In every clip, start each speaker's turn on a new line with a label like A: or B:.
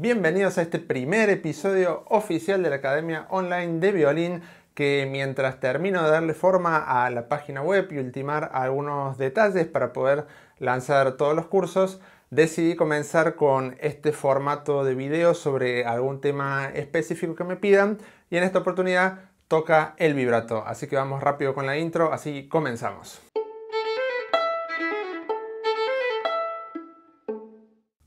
A: Bienvenidos a este primer episodio oficial de la Academia Online de Violín que mientras termino de darle forma a la página web y ultimar algunos detalles para poder lanzar todos los cursos, decidí comenzar con este formato de video sobre algún tema específico que me pidan y en esta oportunidad toca el vibrato. Así que vamos rápido con la intro, así comenzamos.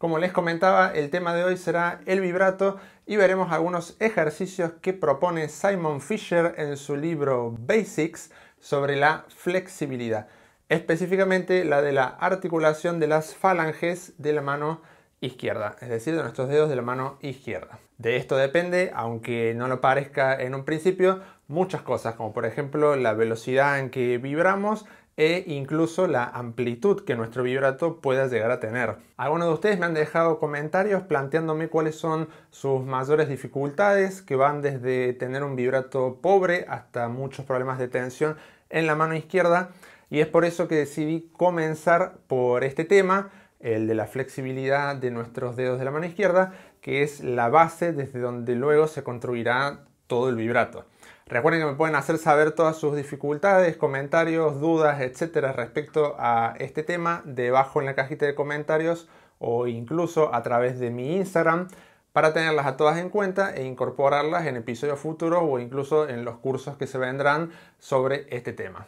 A: Como les comentaba, el tema de hoy será el vibrato y veremos algunos ejercicios que propone Simon Fisher en su libro Basics sobre la flexibilidad, específicamente la de la articulación de las falanges de la mano izquierda, es decir, de nuestros dedos de la mano izquierda. De esto depende, aunque no lo parezca en un principio, muchas cosas, como por ejemplo la velocidad en que vibramos e incluso la amplitud que nuestro vibrato pueda llegar a tener. Algunos de ustedes me han dejado comentarios planteándome cuáles son sus mayores dificultades, que van desde tener un vibrato pobre hasta muchos problemas de tensión en la mano izquierda. Y es por eso que decidí comenzar por este tema, el de la flexibilidad de nuestros dedos de la mano izquierda, que es la base desde donde luego se construirá todo el vibrato. Recuerden que me pueden hacer saber todas sus dificultades, comentarios, dudas, etcétera, respecto a este tema debajo en la cajita de comentarios o incluso a través de mi Instagram para tenerlas a todas en cuenta e incorporarlas en episodios futuros o incluso en los cursos que se vendrán sobre este tema.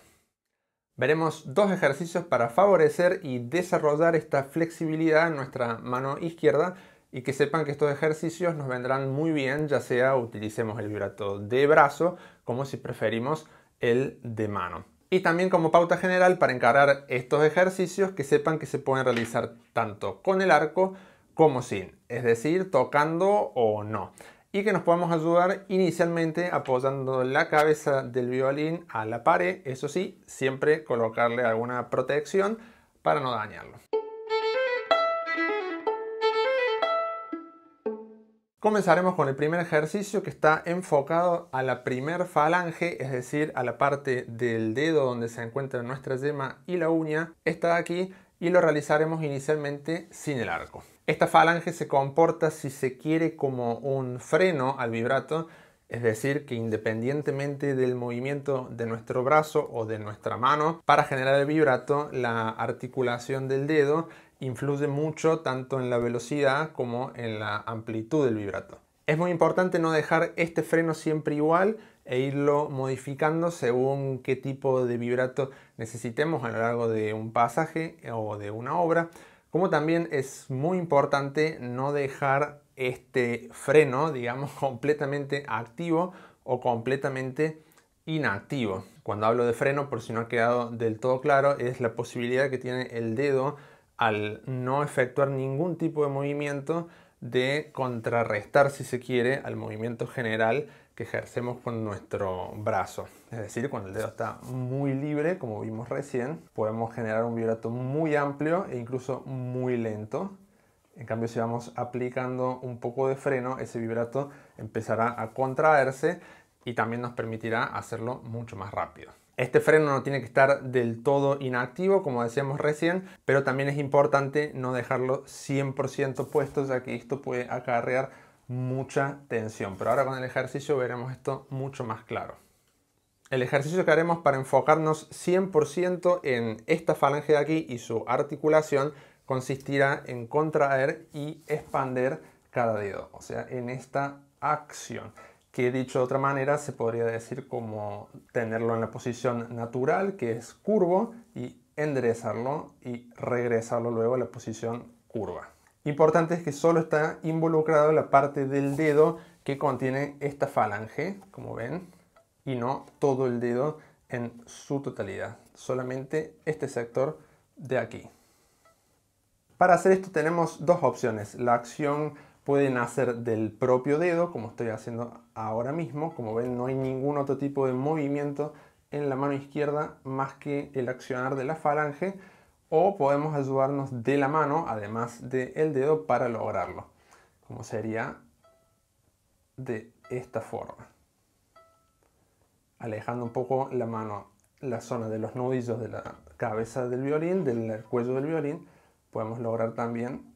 A: Veremos dos ejercicios para favorecer y desarrollar esta flexibilidad en nuestra mano izquierda y que sepan que estos ejercicios nos vendrán muy bien ya sea utilicemos el vibrato de brazo como si preferimos el de mano. Y también como pauta general para encarar estos ejercicios que sepan que se pueden realizar tanto con el arco como sin, es decir, tocando o no. Y que nos podemos ayudar inicialmente apoyando la cabeza del violín a la pared, eso sí, siempre colocarle alguna protección para no dañarlo. Comenzaremos con el primer ejercicio que está enfocado a la primer falange, es decir, a la parte del dedo donde se encuentra nuestra yema y la uña. está aquí y lo realizaremos inicialmente sin el arco. Esta falange se comporta, si se quiere, como un freno al vibrato, es decir, que independientemente del movimiento de nuestro brazo o de nuestra mano, para generar el vibrato, la articulación del dedo influye mucho tanto en la velocidad como en la amplitud del vibrato. Es muy importante no dejar este freno siempre igual e irlo modificando según qué tipo de vibrato necesitemos a lo largo de un pasaje o de una obra. Como también es muy importante no dejar este freno, digamos, completamente activo o completamente inactivo. Cuando hablo de freno, por si no ha quedado del todo claro, es la posibilidad que tiene el dedo al no efectuar ningún tipo de movimiento de contrarrestar, si se quiere, al movimiento general que ejercemos con nuestro brazo. Es decir, cuando el dedo está muy libre, como vimos recién, podemos generar un vibrato muy amplio e incluso muy lento. En cambio, si vamos aplicando un poco de freno, ese vibrato empezará a contraerse y también nos permitirá hacerlo mucho más rápido. Este freno no tiene que estar del todo inactivo, como decíamos recién, pero también es importante no dejarlo 100% puesto, ya que esto puede acarrear mucha tensión. Pero ahora con el ejercicio veremos esto mucho más claro. El ejercicio que haremos para enfocarnos 100% en esta falange de aquí y su articulación consistirá en contraer y expander cada dedo, o sea, en esta acción que dicho de otra manera se podría decir como tenerlo en la posición natural, que es curvo, y enderezarlo y regresarlo luego a la posición curva. Importante es que solo está involucrado la parte del dedo que contiene esta falange, como ven, y no todo el dedo en su totalidad, solamente este sector de aquí. Para hacer esto tenemos dos opciones, la acción Pueden hacer del propio dedo, como estoy haciendo ahora mismo. Como ven, no hay ningún otro tipo de movimiento en la mano izquierda más que el accionar de la falange. O podemos ayudarnos de la mano, además del dedo, para lograrlo. Como sería de esta forma. Alejando un poco la mano, la zona de los nudillos de la cabeza del violín, del cuello del violín, podemos lograr también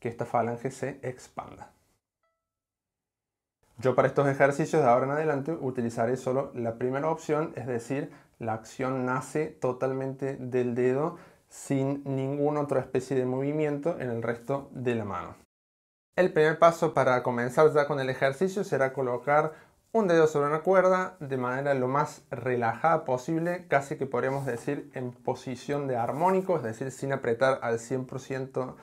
A: que esta falange se expanda. Yo para estos ejercicios de ahora en adelante utilizaré solo la primera opción, es decir, la acción nace totalmente del dedo sin ninguna otra especie de movimiento en el resto de la mano. El primer paso para comenzar ya con el ejercicio será colocar un dedo sobre una cuerda de manera lo más relajada posible, casi que podríamos decir en posición de armónico, es decir, sin apretar al 100%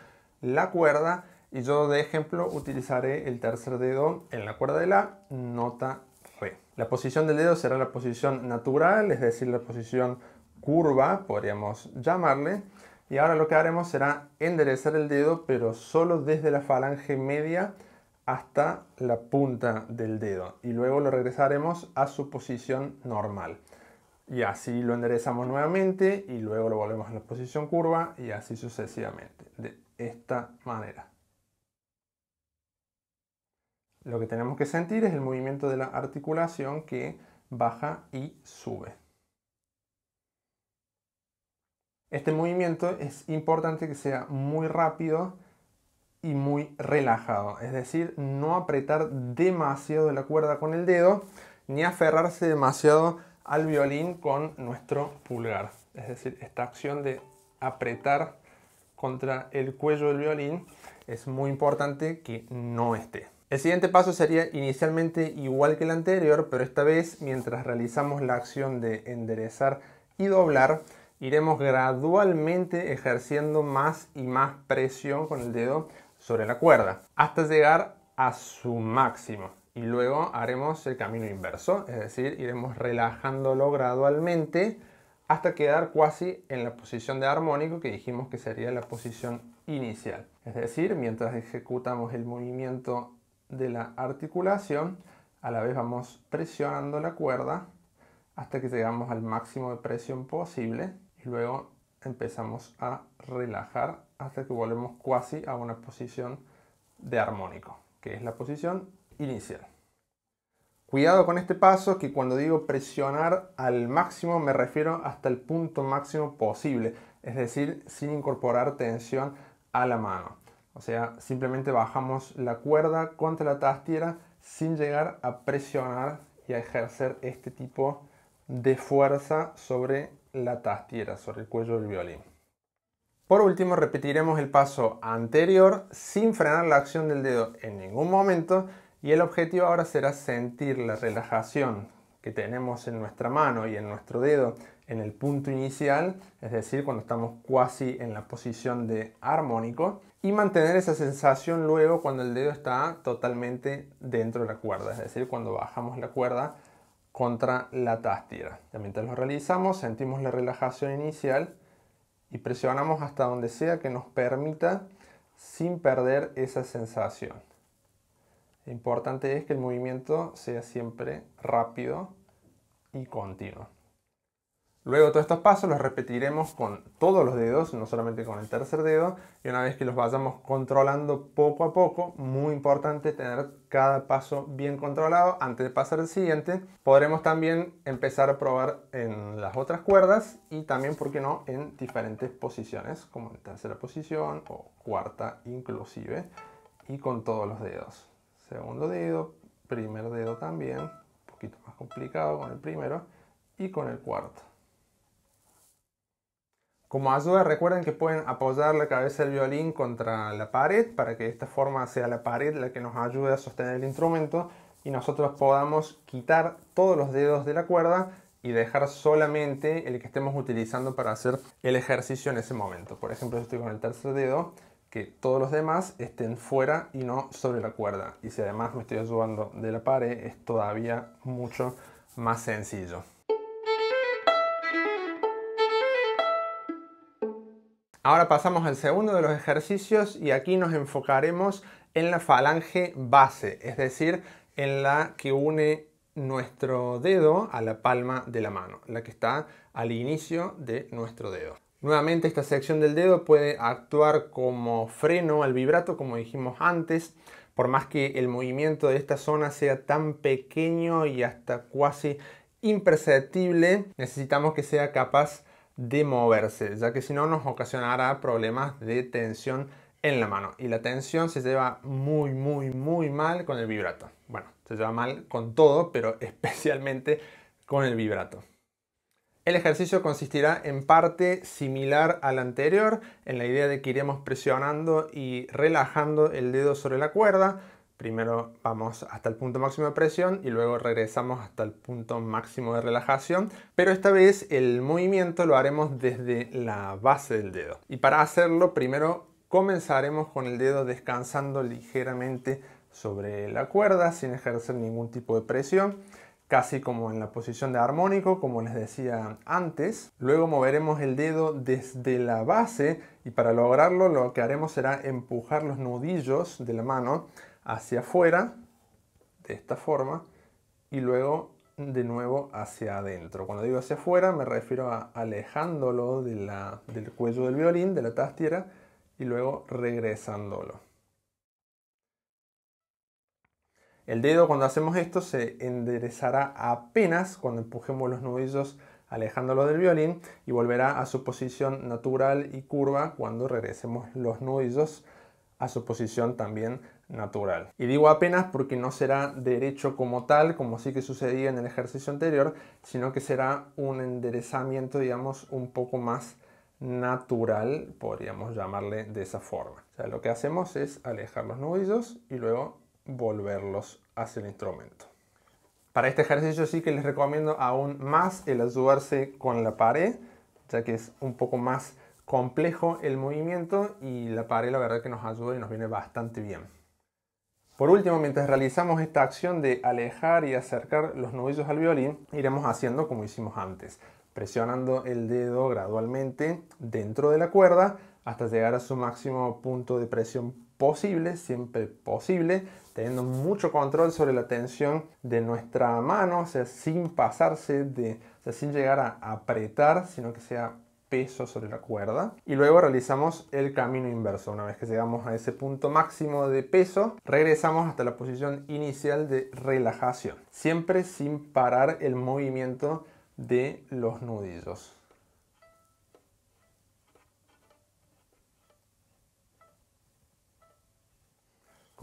A: la cuerda y yo de ejemplo utilizaré el tercer dedo en la cuerda de la nota re. La posición del dedo será la posición natural, es decir, la posición curva, podríamos llamarle. Y ahora lo que haremos será enderezar el dedo, pero solo desde la falange media hasta la punta del dedo. Y luego lo regresaremos a su posición normal. Y así lo enderezamos nuevamente y luego lo volvemos a la posición curva y así sucesivamente esta manera. Lo que tenemos que sentir es el movimiento de la articulación que baja y sube. Este movimiento es importante que sea muy rápido y muy relajado, es decir, no apretar demasiado la cuerda con el dedo ni aferrarse demasiado al violín con nuestro pulgar. Es decir, esta acción de apretar contra el cuello del violín, es muy importante que no esté. El siguiente paso sería inicialmente igual que el anterior, pero esta vez mientras realizamos la acción de enderezar y doblar, iremos gradualmente ejerciendo más y más presión con el dedo sobre la cuerda, hasta llegar a su máximo. Y luego haremos el camino inverso, es decir, iremos relajándolo gradualmente hasta quedar casi en la posición de armónico que dijimos que sería la posición inicial. Es decir, mientras ejecutamos el movimiento de la articulación, a la vez vamos presionando la cuerda hasta que llegamos al máximo de presión posible y luego empezamos a relajar hasta que volvemos casi a una posición de armónico, que es la posición inicial. Cuidado con este paso que cuando digo presionar al máximo me refiero hasta el punto máximo posible, es decir, sin incorporar tensión a la mano. O sea, simplemente bajamos la cuerda contra la tastiera sin llegar a presionar y a ejercer este tipo de fuerza sobre la tastiera, sobre el cuello del violín. Por último, repetiremos el paso anterior sin frenar la acción del dedo en ningún momento y el objetivo ahora será sentir la relajación que tenemos en nuestra mano y en nuestro dedo en el punto inicial, es decir, cuando estamos casi en la posición de armónico, y mantener esa sensación luego cuando el dedo está totalmente dentro de la cuerda, es decir, cuando bajamos la cuerda contra la tástira. mientras lo realizamos, sentimos la relajación inicial y presionamos hasta donde sea que nos permita sin perder esa sensación importante es que el movimiento sea siempre rápido y continuo. Luego todos estos pasos los repetiremos con todos los dedos, no solamente con el tercer dedo, y una vez que los vayamos controlando poco a poco, muy importante tener cada paso bien controlado antes de pasar al siguiente. Podremos también empezar a probar en las otras cuerdas y también, ¿por qué no?, en diferentes posiciones, como en tercera posición o cuarta inclusive, y con todos los dedos segundo dedo, primer dedo también, un poquito más complicado con el primero y con el cuarto. Como ayuda recuerden que pueden apoyar la cabeza del violín contra la pared para que de esta forma sea la pared la que nos ayude a sostener el instrumento y nosotros podamos quitar todos los dedos de la cuerda y dejar solamente el que estemos utilizando para hacer el ejercicio en ese momento. Por ejemplo, yo estoy con el tercer dedo que todos los demás estén fuera y no sobre la cuerda. Y si además me estoy ayudando de la pared, es todavía mucho más sencillo. Ahora pasamos al segundo de los ejercicios y aquí nos enfocaremos en la falange base, es decir, en la que une nuestro dedo a la palma de la mano, la que está al inicio de nuestro dedo. Nuevamente esta sección del dedo puede actuar como freno al vibrato, como dijimos antes, por más que el movimiento de esta zona sea tan pequeño y hasta casi imperceptible, necesitamos que sea capaz de moverse, ya que si no nos ocasionará problemas de tensión en la mano. Y la tensión se lleva muy, muy, muy mal con el vibrato. Bueno, se lleva mal con todo, pero especialmente con el vibrato. El ejercicio consistirá en parte similar al anterior, en la idea de que iremos presionando y relajando el dedo sobre la cuerda. Primero vamos hasta el punto máximo de presión y luego regresamos hasta el punto máximo de relajación, pero esta vez el movimiento lo haremos desde la base del dedo. Y para hacerlo, primero comenzaremos con el dedo descansando ligeramente sobre la cuerda sin ejercer ningún tipo de presión casi como en la posición de armónico, como les decía antes. Luego moveremos el dedo desde la base y para lograrlo lo que haremos será empujar los nudillos de la mano hacia afuera, de esta forma, y luego de nuevo hacia adentro. Cuando digo hacia afuera me refiero a alejándolo del cuello del violín, de la tastiera, y luego regresándolo. El dedo cuando hacemos esto se enderezará apenas cuando empujemos los nudillos alejándolo del violín y volverá a su posición natural y curva cuando regresemos los nudillos a su posición también natural. Y digo apenas porque no será derecho como tal, como sí que sucedía en el ejercicio anterior, sino que será un enderezamiento, digamos, un poco más natural, podríamos llamarle de esa forma. O sea, lo que hacemos es alejar los nudillos y luego volverlos hacia el instrumento. Para este ejercicio sí que les recomiendo aún más el ayudarse con la pared, ya que es un poco más complejo el movimiento y la pared la verdad que nos ayuda y nos viene bastante bien. Por último, mientras realizamos esta acción de alejar y acercar los nudillos al violín, iremos haciendo como hicimos antes, presionando el dedo gradualmente dentro de la cuerda hasta llegar a su máximo punto de presión posible, siempre posible, teniendo mucho control sobre la tensión de nuestra mano, o sea, sin pasarse de, o sea, sin llegar a apretar, sino que sea peso sobre la cuerda. Y luego realizamos el camino inverso. Una vez que llegamos a ese punto máximo de peso, regresamos hasta la posición inicial de relajación. Siempre sin parar el movimiento de los nudillos.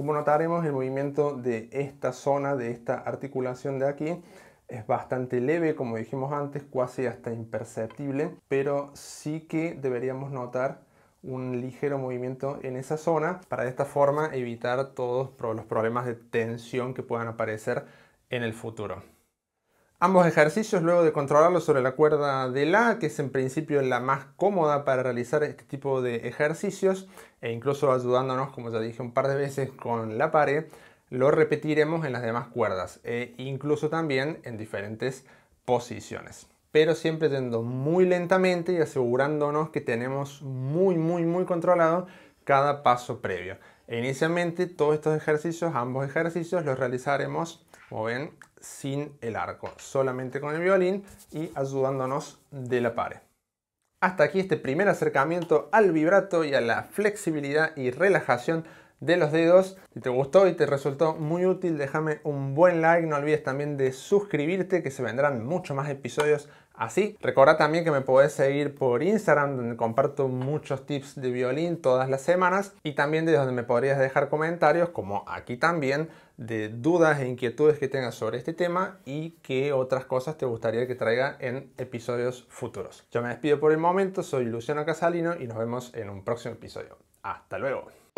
A: Como notaremos, el movimiento de esta zona, de esta articulación de aquí, es bastante leve, como dijimos antes, casi hasta imperceptible, pero sí que deberíamos notar un ligero movimiento en esa zona para de esta forma evitar todos los problemas de tensión que puedan aparecer en el futuro. Ambos ejercicios, luego de controlarlos sobre la cuerda de La, que es en principio la más cómoda para realizar este tipo de ejercicios, e incluso ayudándonos, como ya dije un par de veces, con la pared, lo repetiremos en las demás cuerdas e incluso también en diferentes posiciones. Pero siempre yendo muy lentamente y asegurándonos que tenemos muy, muy, muy controlado cada paso previo. E inicialmente todos estos ejercicios, ambos ejercicios, los realizaremos, como ven, sin el arco, solamente con el violín y ayudándonos de la pared. Hasta aquí este primer acercamiento al vibrato y a la flexibilidad y relajación de los dedos. Si te gustó y te resultó muy útil, déjame un buen like. No olvides también de suscribirte, que se vendrán muchos más episodios así. Recuerda también que me podés seguir por Instagram donde comparto muchos tips de violín todas las semanas y también de donde me podrías dejar comentarios como aquí también de dudas e inquietudes que tengas sobre este tema y qué otras cosas te gustaría que traiga en episodios futuros. Yo me despido por el momento, soy Luciano Casalino y nos vemos en un próximo episodio. Hasta luego.